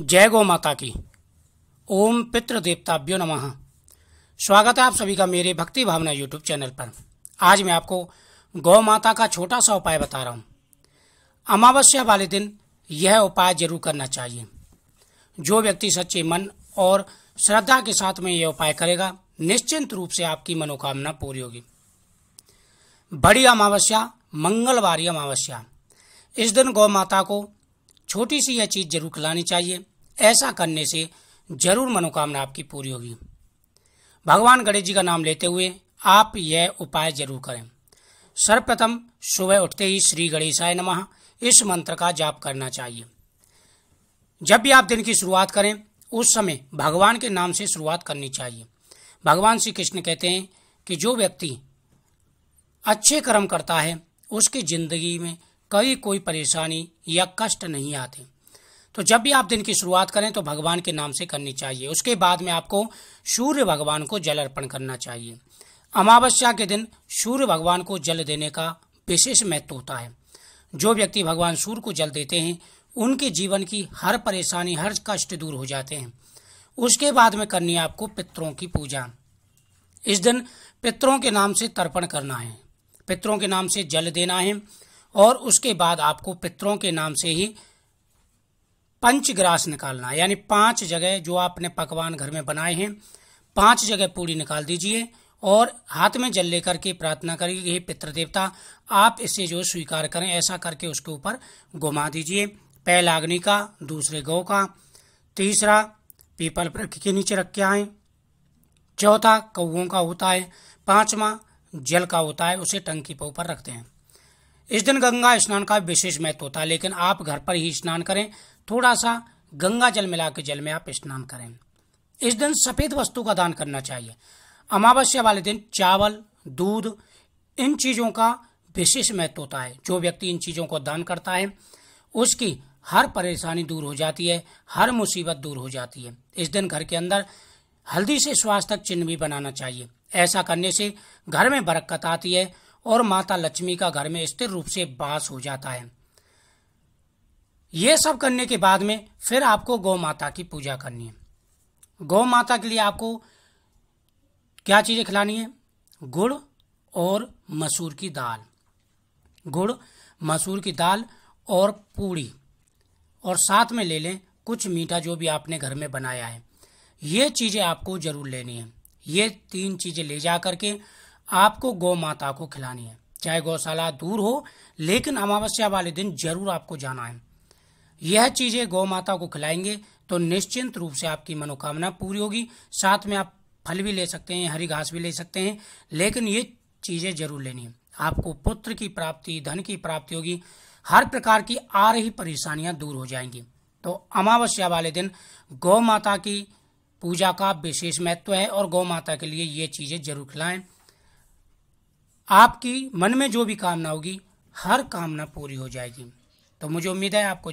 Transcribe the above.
जय गौ माता की ओम पितृ देवताभ्यो नमः स्वागत है आप सभी का मेरे भक्ति भावना यूट्यूब चैनल पर आज मैं आपको गौ माता का छोटा सा उपाय बता रहा हूँ अमावस्या वाले दिन यह उपाय जरूर करना चाहिए जो व्यक्ति सच्चे मन और श्रद्धा के साथ में यह उपाय करेगा निश्चिंत रूप से आपकी मनोकामना पूरी होगी बड़ी अमावस्या मंगलवार अमावस्या इस दिन गौ माता को छोटी सी यह चीज़ जरूर खिलानी चाहिए ऐसा करने से जरूर मनोकामना आपकी पूरी होगी भगवान गणेश जी का नाम लेते हुए आप यह उपाय जरूर करें सर्वप्रथम सुबह उठते ही श्री गणेशाय नमः इस मंत्र का जाप करना चाहिए जब भी आप दिन की शुरुआत करें उस समय भगवान के नाम से शुरुआत करनी चाहिए भगवान श्री कृष्ण कहते हैं कि जो व्यक्ति अच्छे कर्म करता है उसकी जिंदगी में कभी कोई परेशानी या कष्ट नहीं आते तो जब भी आप दिन की शुरुआत करें तो भगवान के नाम से करनी चाहिए उसके बाद में आपको सूर्य भगवान को जल अर्पण करना चाहिए अमावस्या के दिन सूर्य भगवान को जल देने का विशेष महत्व होता है जो व्यक्ति भगवान सूर्य को जल देते हैं उनके जीवन की हर परेशानी हर कष्ट दूर हो जाते हैं उसके बाद में करनी है आपको पितरों की पूजा इस दिन पितरों के नाम से तर्पण करना है पितरों के नाम से जल देना है और उसके बाद आपको पितरों के नाम से ही पंचग्रास निकालना यानी पांच जगह जो आपने पकवान घर में बनाए हैं पांच जगह पूरी निकाल दीजिए और हाथ में जल लेकर के प्रार्थना करिए पितृ पितृदेवता आप इसे जो स्वीकार करें ऐसा करके उसके ऊपर घुमा दीजिए पहला अग्नि का दूसरे गौ का तीसरा पीपल वृक्ष के नीचे रख के आए चौथा कौओं का होता है पांचवा जल का होता है उसे टंकी पर ऊपर रखते हैं इस दिन गंगा स्नान का विशेष महत्व होता है लेकिन आप घर पर ही स्नान करें थोड़ा सा गंगा जल मिला के जल में आप स्नान करें इस दिन सफेद वस्तु का दान करना चाहिए अमावस्या वाले दिन चावल दूध इन चीजों का विशेष महत्व होता है जो व्यक्ति इन चीजों को दान करता है उसकी हर परेशानी दूर हो जाती है हर मुसीबत दूर हो जाती है इस दिन घर के अंदर हल्दी से स्वास्थ्य चिन्ह भी बनाना चाहिए ऐसा करने से घर में बरकत आती है और माता लक्ष्मी का घर में स्थिर रूप से वास हो जाता है ये सब करने के बाद में फिर आपको गौ माता की पूजा करनी है गौ माता के लिए आपको क्या चीज़ें खिलानी है गुड़ और मसूर की दाल गुड़ मसूर की दाल और पूड़ी और साथ में ले लें कुछ मीठा जो भी आपने घर में बनाया है ये चीज़ें आपको जरूर लेनी है ये तीन चीज़ें ले जा करके आपको गौ माता को खिलानी है चाहे गौशाला दूर हो लेकिन अमावस्या वाले दिन जरूर आपको जाना है यह चीजें गौ माता को खिलाएंगे तो निश्चिंत रूप से आपकी मनोकामना पूरी होगी साथ में आप फल भी ले सकते हैं हरी घास भी ले सकते हैं लेकिन ये चीजें जरूर लेनी है आपको पुत्र की प्राप्ति धन की प्राप्ति होगी हर प्रकार की आ रही परेशानियां दूर हो जाएंगी तो अमावस्या वाले दिन गौ माता की पूजा का विशेष महत्व है और गौ माता के लिए ये चीजें जरूर खिलाएं आपकी मन में जो भी कामना होगी हर कामना पूरी हो जाएगी तो मुझे उम्मीद है आपको